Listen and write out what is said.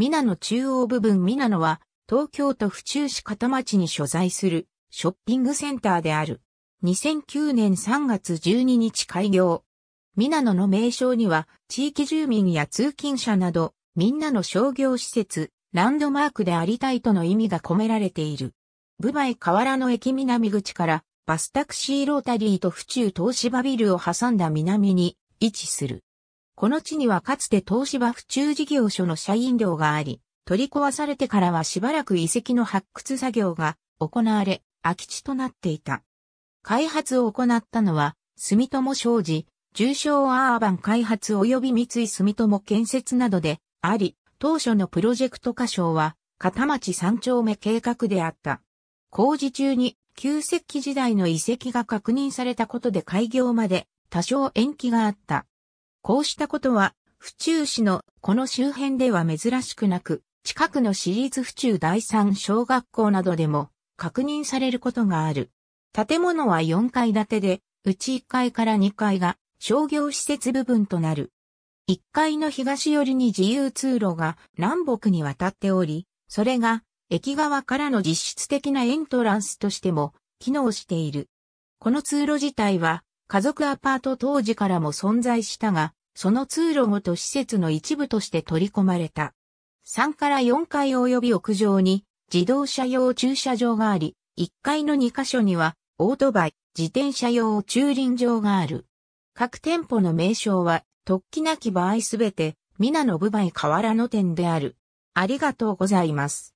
ミナの中央部分ミナのは、東京都府中市片町に所在するショッピングセンターである。2009年3月12日開業。ミナノの名称には、地域住民や通勤者など、みんなの商業施設、ランドマークでありたいとの意味が込められている。ブバイ河原の駅南口から、バスタクシーロータリーと府中東芝ビルを挟んだ南に位置する。この地にはかつて東芝府中事業所の社員寮があり、取り壊されてからはしばらく遺跡の発掘作業が行われ、空き地となっていた。開発を行ったのは、住友商事、重症アーバン開発及び三井住友建設などであり、当初のプロジェクト箇所は、片町三丁目計画であった。工事中に旧石器時代の遺跡が確認されたことで開業まで多少延期があった。こうしたことは、府中市のこの周辺では珍しくなく、近くの市立府中第三小学校などでも確認されることがある。建物は4階建てで、うち1階から2階が商業施設部分となる。1階の東寄りに自由通路が南北に渡っており、それが駅側からの実質的なエントランスとしても機能している。この通路自体は家族アパート当時からも存在したが、その通路ごと施設の一部として取り込まれた。3から4階及び屋上に自動車用駐車場があり、1階の2カ所にはオートバイ、自転車用駐輪場がある。各店舗の名称は突起なき場合すべて皆の部バイ河原の店である。ありがとうございます。